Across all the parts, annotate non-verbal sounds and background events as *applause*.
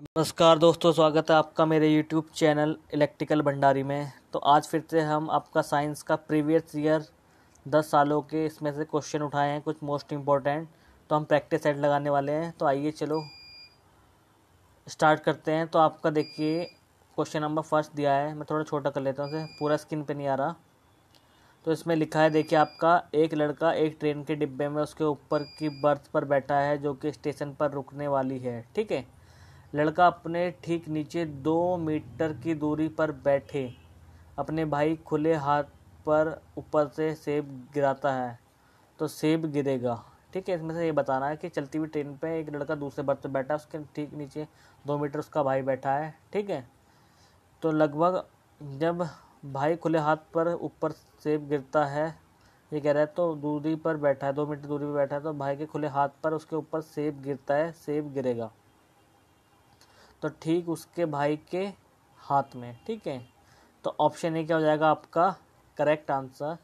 नमस्कार दोस्तों स्वागत है आपका मेरे यूट्यूब चैनल इलेक्ट्रिकल भंडारी में तो आज फिर से हम आपका साइंस का प्रीवियस ईयर दस सालों के इसमें से क्वेश्चन उठाए हैं कुछ मोस्ट इम्पॉर्टेंट तो हम प्रैक्टिस सेट लगाने वाले हैं तो आइए चलो स्टार्ट करते हैं तो आपका देखिए क्वेश्चन नंबर फर्स्ट दिया है मैं थोड़ा छोटा कर लेता हूँ उसे पूरा स्क्रीन पर नहीं आ रहा तो इसमें लिखा है देखिए आपका एक लड़का एक ट्रेन के डिब्बे में उसके ऊपर की बर्थ पर बैठा है जो कि स्टेशन पर रुकने वाली है ठीक है लड़का अपने ठीक नीचे दो मीटर की दूरी पर बैठे अपने भाई खुले हाथ पर ऊपर से सेब गिराता है तो सेब गिरेगा ठीक है इसमें से ये बताना है कि चलती हुई ट्रेन पे एक लड़का दूसरे बर्थ पर बैठा है उसके ठीक नीचे दो मीटर उसका भाई बैठा है ठीक है तो लगभग जब भाई खुले हाथ पर ऊपर सेब गिरता है ये कह रहा है तो दूरी पर बैठा है दो मीटर दूरी पर बैठा है तो भाई के खुले हाथ पर उसके ऊपर सेब गिरता है सेब गिरेगा तो ठीक उसके भाई के हाथ में ठीक है तो ऑप्शन ए क्या हो जाएगा आपका करेक्ट आंसर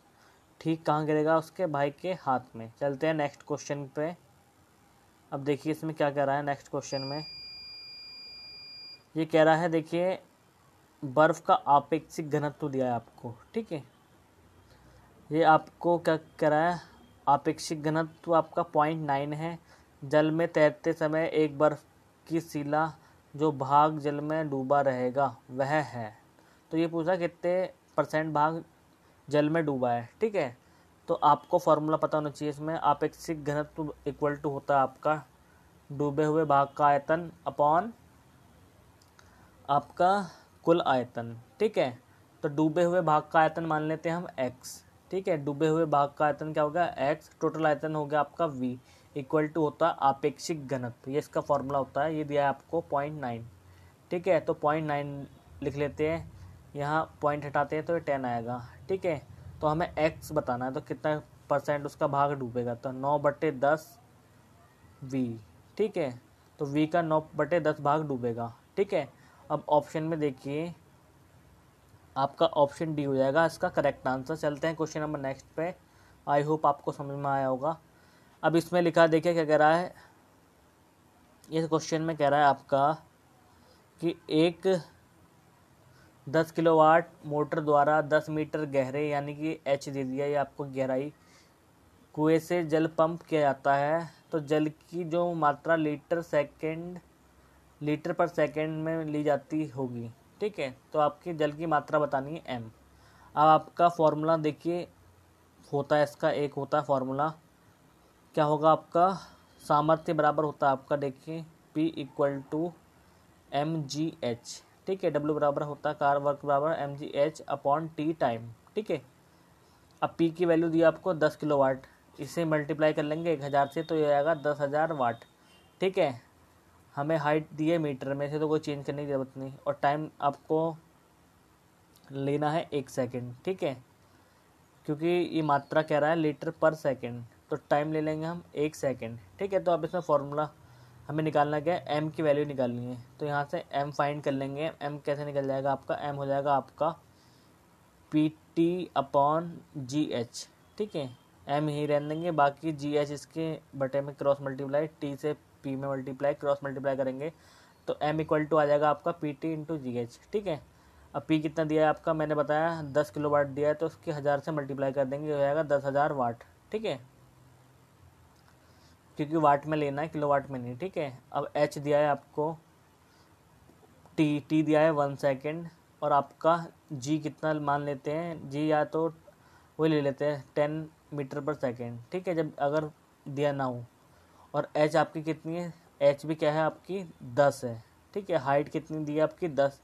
ठीक कहाँ गिरेगा उसके भाई के हाथ में चलते हैं नेक्स्ट क्वेश्चन पे अब देखिए इसमें क्या कह रहा है नेक्स्ट क्वेश्चन में ये कह रहा है देखिए बर्फ़ का आपेक्षिक घनत्व दिया है आपको ठीक है ये आपको क्या कह रहा है आपेक्षिक घनत्व आपका पॉइंट नाइन है जल में तैरते समय एक बर्फ़ की शिला जो भाग जल में डूबा रहेगा वह है तो ये पूछा कितने परसेंट भाग जल में डूबा है ठीक है तो आपको फार्मूला पता होना चाहिए इसमें आपेक्षिक घनत्व इक्वल टू होता है आपका डूबे हुए भाग का आयतन अपॉन आपका कुल आयतन ठीक है तो डूबे हुए भाग का आयतन मान लेते हैं हम एक्स ठीक है डूबे हुए भाग का आयतन क्या होगा एक्स टोटल आयतन हो गया आपका वी इक्वल टू होता है आपेक्षिक घनत्व ये इसका फॉर्मूला होता है ये दिया है आपको पॉइंट नाइन ठीक है तो पॉइंट नाइन लिख लेते हैं यहाँ पॉइंट हटाते हैं तो ये टेन आएगा ठीक है तो हमें एक्स बताना है तो कितना परसेंट उसका भाग डूबेगा तो नौ बटे दस वी ठीक है तो वी का नौ बटे दस भाग डूबेगा ठीक है अब ऑप्शन में देखिए आपका ऑप्शन डी हो जाएगा इसका करेक्ट आंसर चलते हैं क्वेश्चन नंबर नेक्स्ट पे आई होप आपको समझ में आया होगा अब इसमें लिखा देखिए क्या कह रहा है इस क्वेश्चन में कह रहा है आपका कि एक दस किलोवाट मोटर द्वारा दस मीटर गहरे यानी कि एच दे दिया ये आपको गहराई कुएं से जल पंप किया जाता है तो जल की जो मात्रा लीटर सेकंड लीटर पर सेकंड में ली जाती होगी ठीक है तो आपकी जल की मात्रा बतानी है एम अब आपका फॉर्मूला देखिए होता है इसका एक होता है फॉर्मूला क्या होगा आपका सामर्थ्य बराबर होता है आपका देखिए P equal to m g h ठीक है डब्ल्यू बराबर होता है कार वर्क बराबर m g h upon t time ठीक है अब पी की वैल्यू दी आपको दस किलो वाट इसे मल्टीप्लाई कर लेंगे एक हज़ार से तो ये आएगा दस हज़ार वाट ठीक है हमें हाइट दी है मीटर में से तो कोई चेंज करने की ज़रूरत नहीं और टाइम आपको लेना है एक सेकेंड ठीक है क्योंकि ये मात्रा कह रहा है लीटर पर सेकेंड तो टाइम ले लेंगे हम एक सेकेंड ठीक है तो अब इसमें फॉर्मूला हमें निकालना क्या है एम की वैल्यू निकालनी है तो यहाँ से एम फाइंड कर लेंगे एम कैसे निकल जाएगा आपका एम हो जाएगा आपका P t upon g h ठीक है एम ही रहने देंगे बाकी जी एच इसके बटे में क्रॉस मल्टीप्लाई टी से पी में मल्टीप्लाई क्रॉस मल्टीप्लाई करेंगे तो एम इक्वल टू आ जाएगा आपका P t into g h ठीक है अब पी कितना दिया है आपका मैंने बताया दस किलो वाट दिया है तो उसके हज़ार से मल्टीप्लाई कर देंगे हो जाएगा दस हज़ार वाट ठीक है क्योंकि वाट में लेना है किलो वाट में नहीं ठीक है अब एच दिया है आपको टी टी दिया है वन सेकेंड और आपका जी कितना मान लेते हैं जी या तो वो ले लेते हैं टेन मीटर पर सेकेंड ठीक है जब अगर दिया ना हो और एच आपकी कितनी है एच भी क्या है आपकी दस है ठीक है हाइट कितनी दी है आपकी दस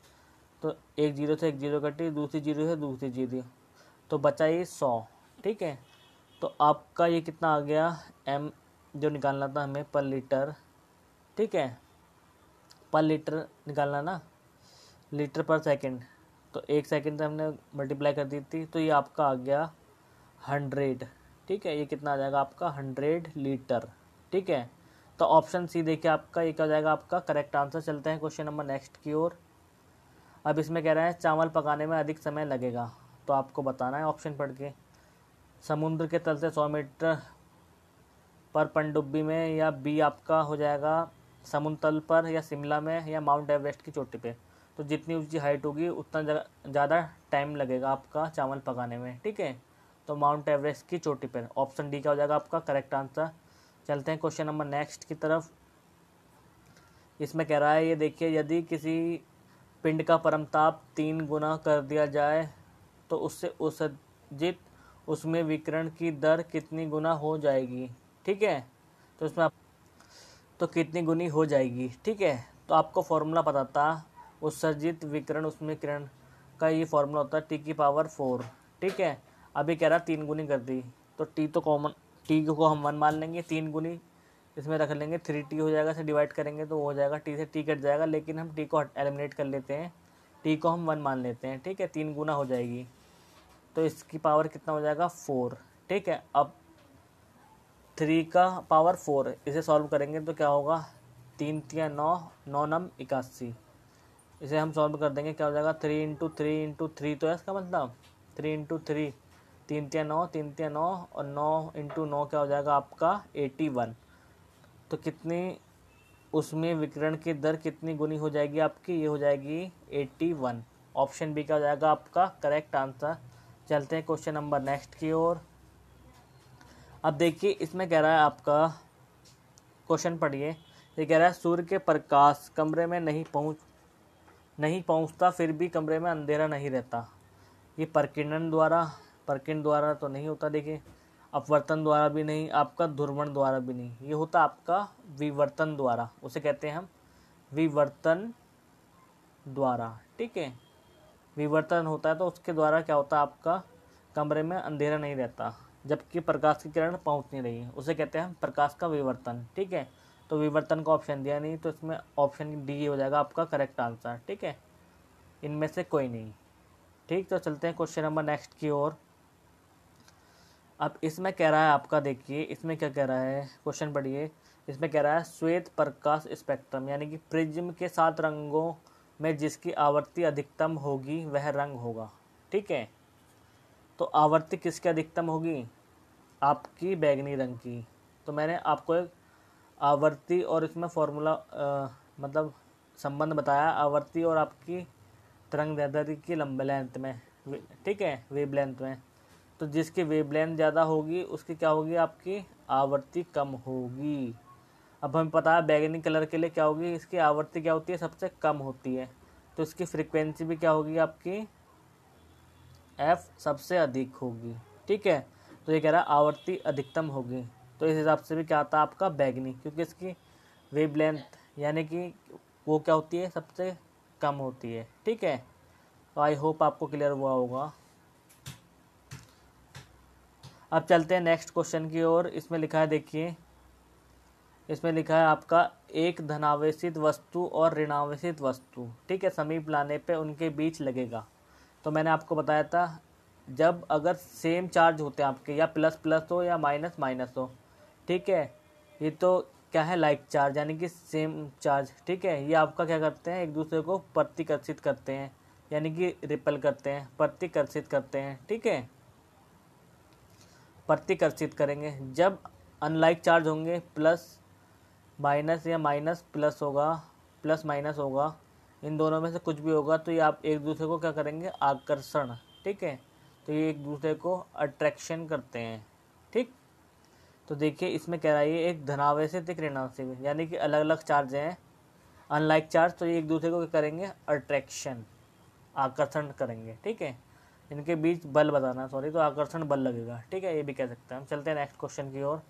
तो एक जीरो से एक जीरो कटी दूसरी जीरो से दूसरी जीरो तो बचा ये सौ ठीक है तो आपका ये कितना आ गया एम जो निकालना था हमें पर लीटर ठीक है पर लीटर निकालना ना लीटर पर सेकंड तो एक सेकंड से हमने मल्टीप्लाई कर दी थी तो ये आपका आ गया हंड्रेड ठीक है ये कितना आ जाएगा आपका हंड्रेड लीटर ठीक है तो ऑप्शन सी देखिए आपका ये क्या हो जाएगा आपका करेक्ट आंसर चलते हैं क्वेश्चन नंबर नेक्स्ट की ओर अब इसमें कह रहे हैं चावल पकाने में अधिक समय लगेगा तो आपको बताना है ऑप्शन पढ़ के समुद्र के तल से सौ मीटर पर पनडुब्बी में या बी आपका हो जाएगा समुद्र तल पर या शिमला में या माउंट एवरेस्ट की चोटी पे तो जितनी ऊंची हाइट होगी उतना ज़्यादा टाइम लगेगा आपका चावल पकाने में ठीक है तो माउंट एवरेस्ट की चोटी पर ऑप्शन डी क्या हो जाएगा आपका करेक्ट आंसर चलते हैं क्वेश्चन नंबर नेक्स्ट की तरफ इसमें कह रहा है ये देखिए यदि किसी पिंड का परमताप तीन गुना कर दिया जाए तो उससे जित उसमें विकिरण की दर कितनी गुना हो जाएगी ठीक है तो उसमें आप तो कितनी गुनी हो जाएगी ठीक है तो आपको फॉर्मूला बताता उत्सर्जित विकरण उसमें किरण का ये फॉर्मूला होता है टी की पावर फोर ठीक है अभी कह रहा तीन गुनी कर दी तो टी तो कॉमन टी को हम वन मान लेंगे तीन गुनी इसमें रख लेंगे थ्री टी हो जाएगा इसे डिवाइड करेंगे तो हो जाएगा टी से टी कट जाएगा लेकिन हम टी को एलिमिनेट कर लेते हैं टी को हम वन मान लेते हैं ठीक है तीन गुना हो जाएगी तो इसकी पावर कितना हो जाएगा फोर ठीक है अब थ्री का पावर फोर इसे सॉल्व करेंगे तो क्या होगा तीन तिया नौ नौ नम इक्यासी इसे हम सॉल्व कर देंगे क्या हो जाएगा three into three into three तो है इसका मतलब थ्री इंटू थ्री तीन तिया नौ तीन तिया नौ और नौ इंटू नौ क्या हो जाएगा आपका एटी वन तो कितनी उसमें विकिरण की दर कितनी गुनी हो जाएगी आपकी ये हो जाएगी एट्टी वन ऑप्शन बी क्या हो जाएगा आपका करेक्ट आंसर चलते हैं क्वेश्चन नंबर नेक्स्ट की ओर अब देखिए इसमें कह रहा है आपका क्वेश्चन पढ़िए ये कह रहा है सूर्य के प्रकाश कमरे में नहीं पहुँच नहीं पहुँचता फिर भी कमरे में अंधेरा नहीं रहता ये प्रकीर्णन द्वारा प्रकीर्ण द्वारा तो नहीं होता देखिए अपवर्तन द्वारा भी नहीं आपका ध्रुवण द्वारा भी नहीं ये होता आपका विवर्तन द्वारा उसे कहते हैं हम विवर्तन द्वारा ठीक है विवर्तन होता है तो उसके द्वारा क्या होता है आपका कमरे में अंधेरा नहीं रहता जबकि प्रकाश की किरण पहुँच नहीं रही है उसे कहते हैं प्रकाश का विवर्तन ठीक है तो विवर्तन का ऑप्शन दिया नहीं तो इसमें ऑप्शन डी हो जाएगा आपका करेक्ट आंसर ठीक है इनमें से कोई नहीं ठीक तो चलते हैं क्वेश्चन नंबर नेक्स्ट की ओर अब इसमें कह रहा है आपका देखिए इसमें क्या कह रहा है क्वेश्चन पढ़िए इसमें कह रहा है श्वेत प्रकाश स्पेक्ट्रम यानी कि प्रिज्म के सात रंगों में जिसकी आवृत्ति अधिकतम होगी वह रंग होगा ठीक है तो आवृत्ति किसकी अधिकतम होगी आपकी बैगनी रंग की तो मैंने आपको एक आवर्ती और इसमें फॉर्मूला मतलब संबंध बताया आवर्ती और आपकी तरंग दैदर की लंबे लेंथ में ठीक है वेब लेंथ में तो जिसकी वेब लेंथ ज़्यादा होगी उसकी क्या होगी आपकी आवर्ती कम होगी अब हमें पता है बैगनी कलर के लिए क्या होगी इसकी आवर्ती क्या होती है सबसे कम होती है तो इसकी फ्रिक्वेंसी भी क्या होगी आपकी एफ सबसे अधिक होगी ठीक है तो ये कह रहा है आवृत्ति अधिकतम होगी तो इस हिसाब से भी क्या आता है आपका बैगनी क्योंकि इसकी वेब लेंथ यानी कि वो क्या होती है सबसे कम होती है ठीक है तो आई होप आपको क्लियर हुआ होगा अब चलते हैं नेक्स्ट क्वेश्चन की ओर इसमें लिखा है देखिए इसमें लिखा है आपका एक धनावेशित वस्तु और ऋणावेशित वस्तु ठीक है समीप लाने पे उनके बीच लगेगा तो मैंने आपको बताया था जब अगर सेम चार्ज होते हैं आपके या प्लस प्लस हो या माइनस माइनस हो ठीक है ये तो क्या है लाइक चार्ज यानी कि सेम चार्ज ठीक है ये आपका क्या करते हैं एक दूसरे को प्रतिकर्षित करते हैं यानी कि रिपल करते हैं प्रतिकर्षित करते हैं ठीक है प्रतिकर्षित करेंगे जब अनलाइक चार्ज होंगे प्लस माइनस या माइनस प्लस होगा प्लस माइनस होगा इन दोनों में से कुछ भी होगा तो ये आप एक दूसरे को क्या करेंगे आकर्षण ठीक है तो ये एक दूसरे को अट्रैक्शन करते हैं ठीक तो देखिए इसमें कह रहा है ये एक धनावेश से एक ऋणावेश यानी कि अलग अलग चार्ज हैं अनलाइक चार्ज तो ये एक दूसरे को करेंगे अट्रैक्शन आकर्षण करेंगे ठीक है इनके बीच बल बताना सॉरी तो आकर्षण बल लगेगा ठीक है ये भी कह सकते हैं हम चलते हैं नेक्स्ट क्वेश्चन की ओर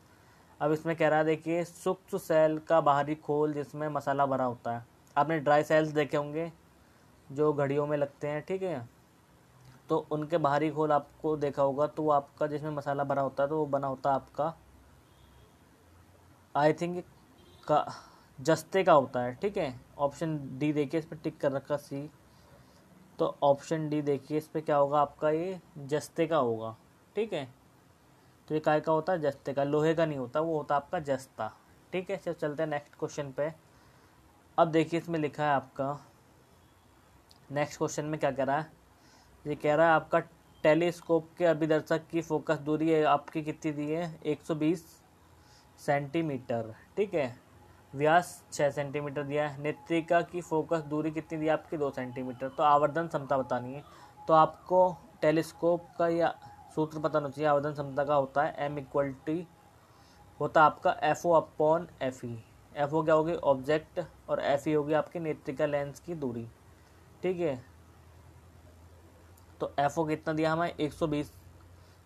अब इसमें कह रहा है देखिए सूक्ष्म सेल का बाहरी खोल जिसमें मसाला भरा होता है आपने ड्राई सेल्स देखे होंगे जो घड़ियों में लगते हैं ठीक है तो उनके बाहरी घोल आपको देखा होगा तो आपका जिसमें मसाला भरा होता है तो वो बना होता है आपका आई थिंक का जस्ते का होता है ठीक है ऑप्शन डी देखिए इस पर टिक कर रखा सी तो ऑप्शन डी देखिए इस पर क्या होगा आपका ये जस्ते का होगा ठीक है तो ये काय का होता है जस्ते का लोहे का नहीं होता वो होता आपका जस्ता ठीक है चल चलते हैं नेक्स्ट क्वेश्चन पे अब देखिए इसमें लिखा है आपका नेक्स्ट क्वेश्चन में क्या कह रहा है ये कह रहा है आपका टेलीस्कोप के अभिदर्शक की फोकस दूरी है आपकी कितनी दी है 120 सेंटीमीटर ठीक है व्यास 6 सेंटीमीटर दिया है नेत्रिका की फोकस दूरी कितनी दी आपकी 2 सेंटीमीटर तो आवर्धन क्षमता बतानी है तो आपको टेलीस्कोप का या सूत्र पता होना चाहिए आवर्धन क्षमता का होता है एम इक्वल टी होता है आपका f o upon f e f o क्या होगी ऑब्जेक्ट और एफ ई e होगी आपकी नेत्रिका लेंस की दूरी ठीक है तो एफ ओ कितना दिया हमें एक सौ बीस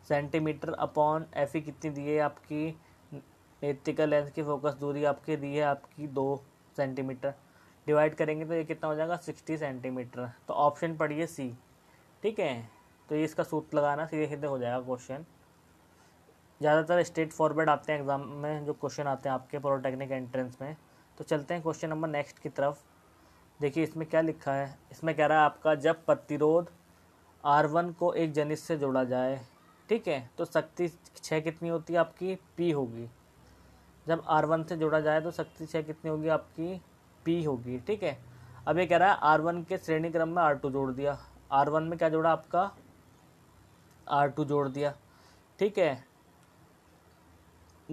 centimetre upon f e e कितनी दी है आपकी नेत्रिका लेंस की फोकस दूरी आपकी दी है आपकी दो सेंटीमीटर डिवाइड करेंगे तो ये कितना हो जाएगा सिक्सटी सेंटीमीटर तो ऑप्शन पढ़िए सी ठीक है तो ये इसका सूत्र लगाना सीधे सीधे हो जाएगा क्वेश्चन ज़्यादातर स्टेट फॉरवर्ड आते हैं एग्ज़ाम में जो क्वेश्चन आते हैं आपके पॉलिटेक्निक एंट्रेंस में तो चलते हैं क्वेश्चन नंबर नेक्स्ट की तरफ देखिए इसमें क्या लिखा है इसमें कह रहा है आपका जब प्रतिरोध आर वन को एक जनिस से जोड़ा जाए ठीक है तो शक्ति छः कितनी होती है आपकी पी होगी जब आर वन से जोड़ा जाए तो शक्ति छः कितनी होगी आपकी पी होगी ठीक है अब ये कह रहा है आर वन के श्रेणी क्रम में आर टू जोड़ दिया आर वन में क्या जोड़ा आपका आर टू जोड़ दिया ठीक है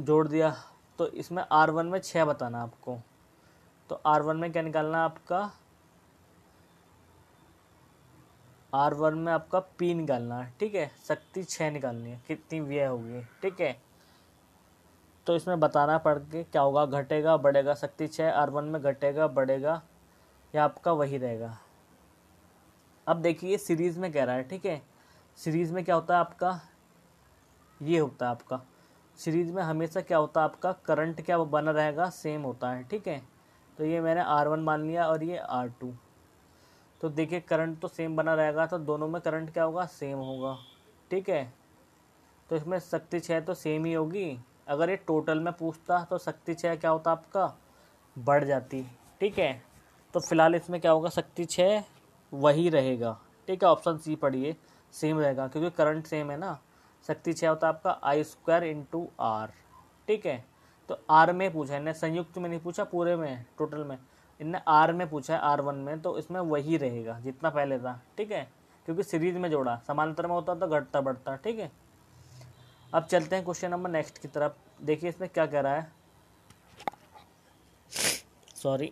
जोड़ दिया तो इसमें आर वन में छः बताना आपको तो आर वन में क्या निकालना आपका आर वन में आपका पी निकालना है ठीक है शक्ति छः निकालनी है कितनी व्यय होगी ठीक है तो इसमें बताना पड़ के क्या होगा घटेगा बढ़ेगा शक्ति छः आर वन में घटेगा बढ़ेगा या आपका वही रहेगा अब देखिए सीरीज़ में कह रहा है ठीक है सीरीज़ में क्या होता है आपका ये होता है आपका सीरीज़ में हमेशा क्या होता है आपका करंट क्या बना रहेगा सेम होता है ठीक है तो ये मैंने आर वन मान लिया और ये आर टू तो देखिए करंट तो सेम बना रहेगा तो दोनों में करंट क्या होगा सेम होगा ठीक है तो इसमें शक्ति छः तो सेम ही होगी अगर ये टोटल में पूछता तो शक्ति छः क्या होता आपका बढ़ जाती ठीक है तो फिलहाल इसमें क्या होगा शक्ति छः वही रहेगा ठीक है ऑप्शन सी पढ़िए सेम रहेगा क्योंकि करंट सेम है ना शक्ति छः होता आपका आई स्क्वायर इंटू आर ठीक है तो आर में पूछा है संयुक्त में नहीं पूछा पूरे में टोटल में इनने आर में पूछा है आर वन में तो इसमें वही रहेगा जितना पहले था ठीक है क्योंकि सीरीज में जोड़ा समांतर में होता तो घटता बढ़ता ठीक है अब चलते हैं क्वेश्चन नंबर नेक्स्ट की तरफ देखिए इसमें क्या कह रहा है सॉरी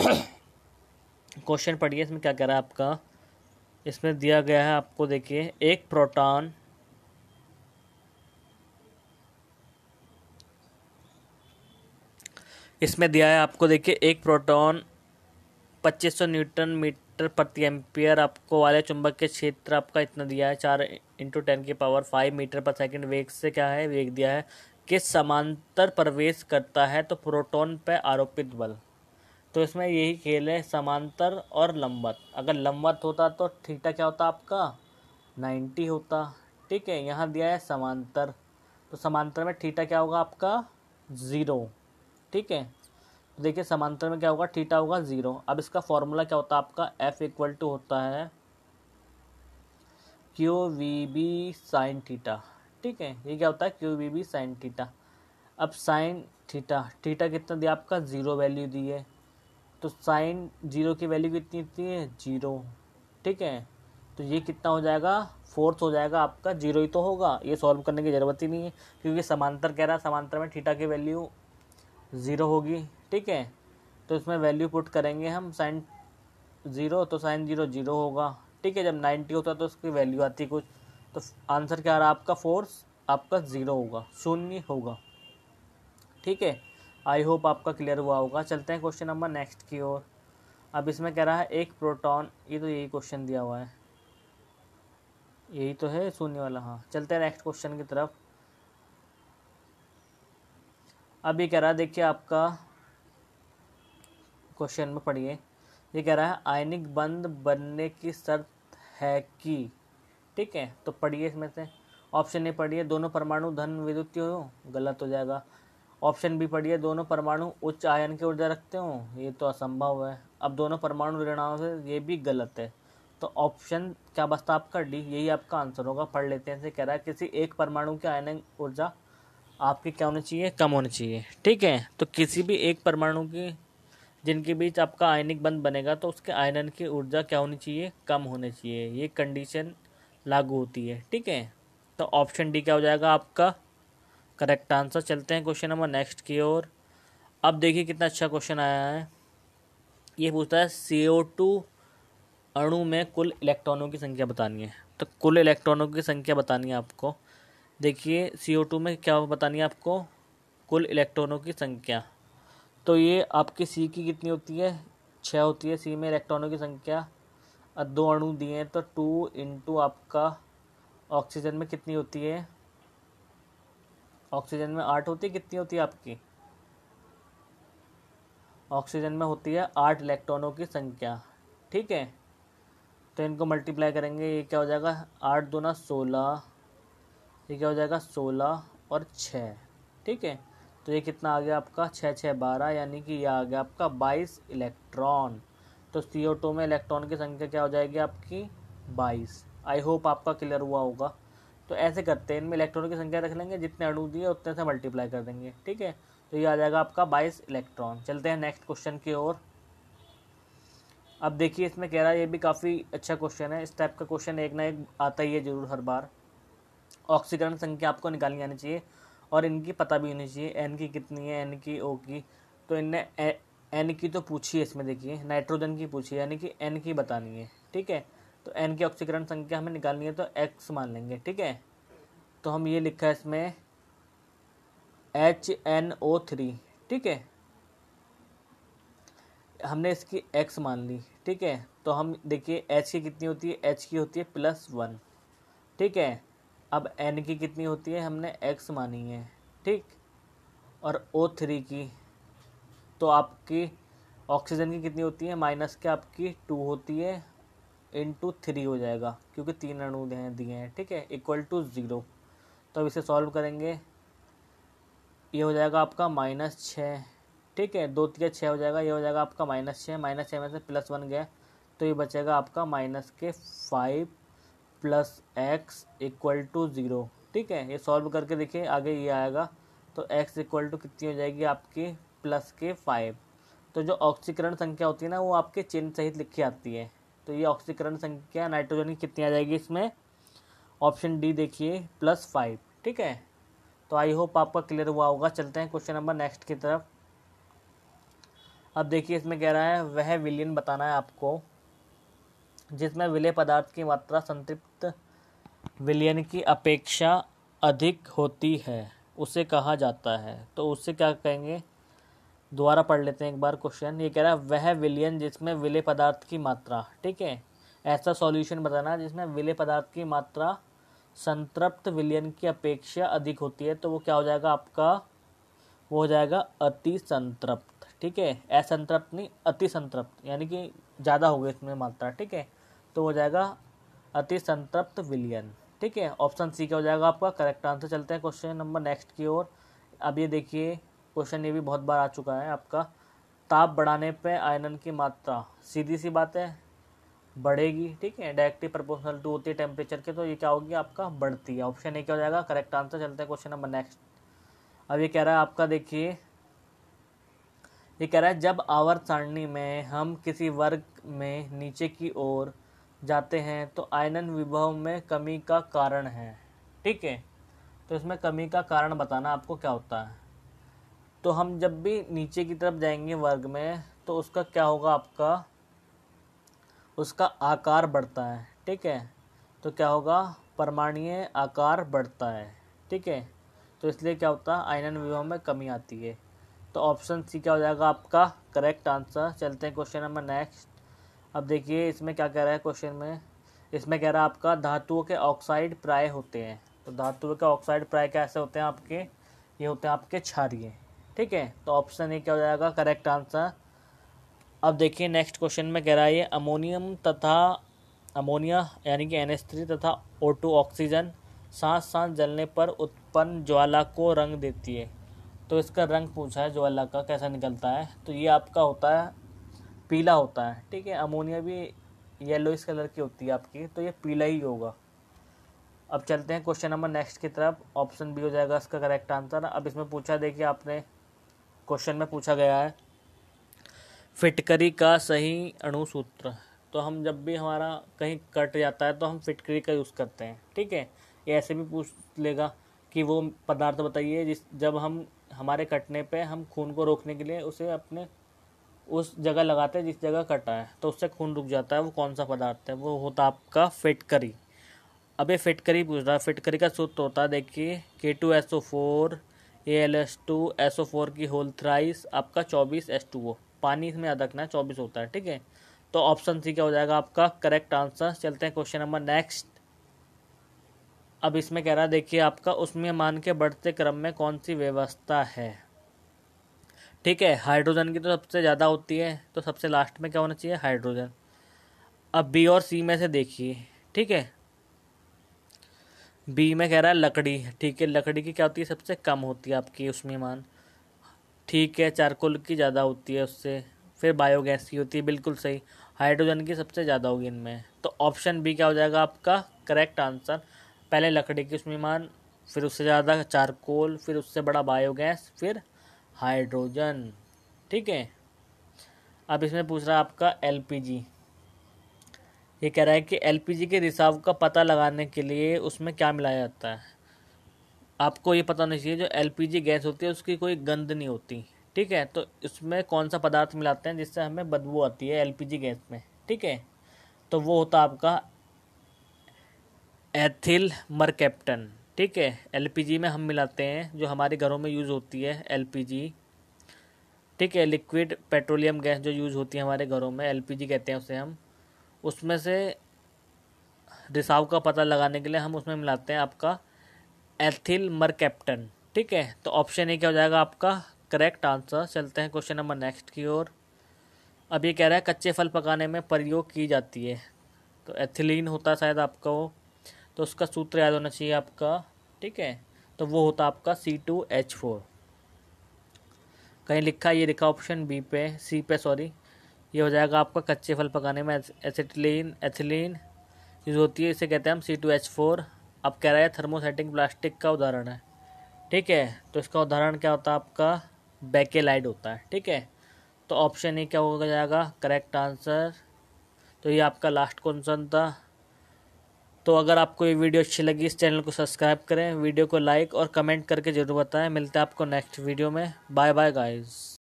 क्वेश्चन *coughs* पढ़िए इसमें क्या कह रहा है आपका इसमें दिया गया है आपको देखिए एक प्रोटॉन इसमें दिया है आपको देखिए एक प्रोटॉन 2500 न्यूटन मीटर प्रति एम्पियर आपको वाले चुंबक के क्षेत्र आपका इतना दिया है चार इंटू टेन की पावर फाइव मीटर पर सेकंड वेग से क्या है वेग दिया है कि समांतर प्रवेश करता है तो प्रोटॉन पे आरोपित बल तो इसमें यही खेल है समांतर और लंबत अगर लंबत होता तो थीटा क्या होता आपका नाइन्टी होता ठीक है यहाँ दिया है समांतर तो समांतर में ठीटा क्या होगा आपका ज़ीरो ठीक है तो देखिए समांतर में क्या होगा थीटा होगा ज़ीरो अब इसका फॉर्मूला क्या होता है आपका एफ इक्वल टू होता है q v B sine theta ठीक है ये क्या होता है q v B sine theta अब साइन थीटा थीटा कितना दिया आपका ज़ीरो वैल्यू दी है तो साइन जीरो की वैल्यू कितनी होती है जीरो ठीक है तो ये कितना हो जाएगा फोर्थ हो जाएगा आपका जीरो ही तो होगा ये सॉल्व करने की ज़रूरत ही नहीं है क्योंकि समांतर कह रहा है समांतर में थीटा की वैल्यू ज़ीरो होगी ठीक है तो इसमें वैल्यू पुट करेंगे हम साइन ज़ीरो तो साइन ज़ीरो ज़ीरो होगा ठीक है जब नाइन्टी होता है तो उसकी वैल्यू आती कुछ तो आंसर क्या आ रहा है आपका फोर्स आपका ज़ीरो होगा शून्य होगा ठीक है आई होप आपका क्लियर हुआ होगा चलते हैं क्वेश्चन नंबर नेक्स्ट की ओर अब इसमें कह रहा है एक प्रोटॉन ये तो यही क्वेश्चन दिया हुआ है यही तो है शून्य वाला हाँ चलते हैं नेक्स्ट क्वेश्चन की तरफ अब ये कह रहा है देखिए आपका क्वेश्चन में पढ़िए ये कह रहा है आयनिक बंद बनने की शर्त है कि ठीक है तो पढ़िए इसमें से ऑप्शन ए पढ़िए दोनों परमाणु धन विद्युत हो गलत हो जाएगा ऑप्शन बी पढ़िए दोनों परमाणु उच्च आयन की ऊर्जा रखते हो ये तो असंभव है अब दोनों परमाणु ऋणाओं से ये भी गलत है तो ऑप्शन क्या बसता आपका डी यही आपका आंसर होगा पढ़ लेते हैं इसे कह रहा है किसी एक परमाणु की आयनिक ऊर्जा आपके क्या होने चाहिए कम होने चाहिए ठीक है तो किसी भी एक परमाणु के जिनके बीच आपका आयनिक बंध बनेगा तो उसके आयनन की ऊर्जा क्या होनी चाहिए कम होनी चाहिए ये कंडीशन लागू होती है ठीक है तो ऑप्शन डी क्या हो जाएगा आपका करेक्ट आंसर चलते हैं क्वेश्चन नंबर नेक्स्ट की ओर अब देखिए कितना अच्छा क्वेश्चन आया है ये पूछता है सी ओ टू अणु में कुल इलेक्ट्रॉनों की संख्या बतानी है तो कुल इलेक्ट्रॉनों की संख्या बतानी है आपको देखिए सी ओ टू में क्या बतानी है आपको कुल इलेक्ट्रॉनों की संख्या तो ये आपके सी की कितनी होती है छः होती है सी में इलेक्ट्रॉनों की संख्या दो अणु दिए हैं तो टू इंटू आपका ऑक्सीजन में कितनी होती है ऑक्सीजन में आठ होती है कितनी होती है आपकी ऑक्सीजन में होती है आठ इलेक्ट्रॉनों की संख्या ठीक है तो इनको मल्टीप्लाई करेंगे ये क्या हो जाएगा आठ दो ना सोलह ये क्या हो जाएगा सोलह और छः ठीक है तो ये कितना आ गया आपका छः छः बारह यानी कि यह आ गया आपका बाईस इलेक्ट्रॉन तो सी ओ टू में इलेक्ट्रॉन की संख्या क्या हो जाएगी आपकी बाईस आई होप आपका क्लियर हुआ होगा तो ऐसे करते हैं इनमें इलेक्ट्रॉन की संख्या रख लेंगे जितने अणु दिए उतने से मल्टीप्लाई कर देंगे ठीक है तो ये आ जाएगा आपका बाईस इलेक्ट्रॉन चलते हैं नेक्स्ट क्वेश्चन की ओर अब देखिए इसमें कह रहा है ये भी काफ़ी अच्छा क्वेश्चन है इस टाइप का क्वेश्चन एक ना एक आता ही है ज़रूर हर बार ऑक्सीकरण संख्या आपको निकालनी आनी चाहिए और इनकी पता भी होनी चाहिए एन की कितनी है एन की ओ की तो इनने एन की तो पूछी है इसमें देखिए नाइट्रोजन की पूछी है यानी कि एन की बतानी है ठीक है तो एन की ऑक्सीकरण संख्या हमें निकालनी है तो एक्स मान लेंगे ठीक है तो हम ये लिखा है इसमें एच एन ओ थ्री ठीक है हमने इसकी एक्स मान ली ठीक है तो हम देखिए एच की कितनी होती है एच की होती है प्लस वन ठीक है अब एन की कितनी होती है हमने एक्स मानी है ठीक और ओ थ्री की तो आपकी ऑक्सीजन की कितनी होती है माइनस के आपकी टू होती है इन टू थ्री हो जाएगा क्योंकि तीन अणु दिए हैं ठीक है इक्वल टू ज़ीरो तो अब इसे सॉल्व करेंगे ये हो जाएगा आपका माइनस छः ठीक है दो तीन छः हो जाएगा ये हो जाएगा आपका माइनस छः माइनस छः में से प्लस वन गया तो ये बचेगा आपका माइनस के five plus x equal to zero ठीक है ये सॉल्व करके देखिए आगे ये आएगा तो एक्स इक्वल टू कितनी हो जाएगी आपकी प्लस के फाइव तो जो ऑक्सीकरण संख्या होती है ना वो आपके चिन्ह सहित लिखी आती है तो ये ऑक्सीकरण संख्या नाइट्रोजन की कितनी आ जाएगी इसमें ऑप्शन डी देखिए प्लस फाइव ठीक है तो आई होप आपका क्लियर हुआ होगा चलते हैं क्वेश्चन नंबर नेक्स्ट की तरफ अब देखिए इसमें कह रहा है वह विलियन बताना है आपको जिसमें विलय पदार्थ की मात्रा संतृप्त विलयन की अपेक्षा अधिक होती है उसे कहा जाता है तो उससे क्या कहेंगे दोबारा पढ़ लेते हैं एक बार क्वेश्चन ये कह रहा है वह विलयन जिसमें विलय पदार्थ की मात्रा ठीक है ऐसा सॉल्यूशन बताना जिसमें विलय पदार्थ की मात्रा संतृप्त विलयन की अपेक्षा अधिक होती है तो वो क्या हो जाएगा आपका वो हो जाएगा अति संतृप्त ठीक है असंतृप्त नहीं अति संतृप्त यानी कि ज़्यादा हो गई इसमें मात्रा ठीक है तो हो जाएगा अति संतृप्त विलियन ठीक है ऑप्शन सी क्या हो जाएगा आपका करेक्ट आंसर चलते हैं क्वेश्चन नंबर नेक्स्ट की ओर अब ये देखिए क्वेश्चन ये भी बहुत बार आ चुका है आपका ताप बढ़ाने पे आयनन की मात्रा सीधी सी बात है बढ़ेगी ठीक है डायरेक्टली प्रपोर्शनल टू होती है टेम्परेचर के तो ये क्या होगी आपका बढ़ती है ऑप्शन ए क्या हो जाएगा करेक्ट आंसर चलते हैं क्वेश्चन नंबर नेक्स्ट अब ये कह रहा है आपका देखिए ये कह रहा है जब आवर्त सारणी में हम किसी वर्ग में नीचे की ओर जाते हैं तो आयनन विभव में कमी का कारण है ठीक है तो इसमें कमी का कारण बताना आपको क्या होता है तो हम जब भी नीचे की तरफ जाएंगे वर्ग में तो उसका क्या होगा आपका उसका आकार बढ़ता है ठीक है तो क्या होगा परमाणीय आकार बढ़ता है ठीक है तो इसलिए क्या होता है आयनन विभव में कमी आती है तो ऑप्शन सी क्या हो जाएगा आपका करेक्ट आंसर चलते हैं क्वेश्चन नंबर नेक्स्ट अब देखिए इसमें क्या कह रहा है क्वेश्चन में इसमें कह रहा है आपका धातुओं के ऑक्साइड प्राय होते हैं तो धातुओं के ऑक्साइड प्राय कैसे होते हैं आपके ये होते हैं आपके क्षारिय ठीक है तो ऑप्शन ए क्या हो जाएगा करेक्ट आंसर अब देखिए नेक्स्ट क्वेश्चन में कह रहा है ये अमोनियम तथा अमोनिया यानी कि एन तथा ओ ऑक्सीजन सांस सांस जलने पर उत्पन्न ज्वाला को रंग देती है तो इसका रंग पूछा है ज्वाला का कैसा निकलता है तो ये आपका होता है पीला होता है ठीक है अमोनिया भी येलो इस कलर की होती है आपकी तो ये पीला ही होगा अब चलते हैं क्वेश्चन नंबर नेक्स्ट की तरफ ऑप्शन बी हो जाएगा इसका करेक्ट आंसर अब इसमें पूछा देखिए आपने क्वेश्चन में पूछा गया है फिटकरी का सही अणुसूत्र तो हम जब भी हमारा कहीं कट जाता है तो हम फिटकरी का यूज़ करते हैं ठीक है ये ऐसे भी पूछ लेगा कि वो पदार्थ बताइए जिस जब हम हमारे कटने पे हम खून को रोकने के लिए उसे अपने उस जगह लगाते हैं जिस जगह कटा है तो उससे खून रुक जाता है वो कौन सा पदार्थ है वो होता है आपका फिटकरी अब ये फिटकरी पूछ रहा है फिटकरी का सूत्र होता है देखिए K two S O four A L S two S O four की होल थ्राइस आपका चौबीस एस टू ओ पानी इसमें अदक ना है चौबीस होता है ठीक है तो ऑप्शन सी क्या हो जाएगा आपका करेक्ट आंसर चलते हैं क्वेश्चन नंबर नेक्स्ट अब इसमें कह रहा है देखिए आपका उसमें मान के बढ़ते क्रम में कौन सी व्यवस्था है ठीक है हाइड्रोजन की तो सबसे ज़्यादा होती है तो सबसे लास्ट में क्या होना चाहिए हाइड्रोजन अब बी और सी में से देखिए ठीक है बी में कह रहा है लकड़ी ठीक है लकड़ी की क्या होती है सबसे कम होती है आपकी उसमें मान ठीक है चारकोल की ज़्यादा होती है उससे फिर बायोगैस की होती है बिल्कुल सही हाइड्रोजन की सबसे ज़्यादा होगी इनमें तो ऑप्शन बी क्या हो जाएगा आपका करेक्ट आंसर पहले लकड़ी की उसमें मान फिर उससे ज़्यादा चारकोल फिर उससे बड़ा बायोगैस फिर हाइड्रोजन ठीक है अब इसमें पूछ रहा है आपका एलपीजी ये कह रहा है कि एलपीजी के रिसाव का पता लगाने के लिए उसमें क्या मिलाया जाता है आपको ये पता नहीं चाहिए जो एलपीजी गैस होती है उसकी कोई गंध नहीं होती ठीक है तो इसमें कौन सा पदार्थ मिलाते हैं जिससे हमें बदबू आती है एलपीजी गैस में ठीक है तो वो होता आपका एथिल मरकेप्टन ठीक है एलपीजी में हम मिलाते हैं जो हमारे घरों में यूज़ होती है एलपीजी ठीक है लिक्विड पेट्रोलियम गैस जो यूज़ होती है हमारे घरों में एलपीजी कहते हैं उसे हम उसमें से रिसाव का पता लगाने के लिए हम उसमें मिलाते हैं आपका एथिल मरकैप्टन ठीक है तो ऑप्शन ए क्या हो जाएगा आपका करेक्ट आंसर चलते हैं क्वेश्चन नंबर नेक्स्ट की ओर अब ये कह रहा है कच्चे फल पकाने में प्रयोग की जाती है तो एथिलीन होता है शायद आपका वो तो उसका सूत्र याद होना चाहिए आपका ठीक है तो वो होता आपका सी टू एच फोर कहीं लिखा ये लिखा ऑप्शन बी पे सी पे सॉरी ये हो जाएगा आपका कच्चे फल पकाने में एसिटिलीन एथिलीन यूज़ होती है इसे कहते हैं हम सी टू एच फोर आप कह रहे हैं थर्मोसेटिंग प्लास्टिक का उदाहरण है ठीक है तो इसका उदाहरण क्या होता है आपका बैकेलाइड होता है ठीक है तो ऑप्शन ए क्या हो जाएगा करेक्ट आंसर तो ये आपका लास्ट क्वेश्चन था तो अगर आपको ये वीडियो अच्छी लगी इस चैनल को सब्सक्राइब करें वीडियो को लाइक और कमेंट करके ज़रूर बताएं मिलते हैं आपको नेक्स्ट वीडियो में बाय बाय गाइज़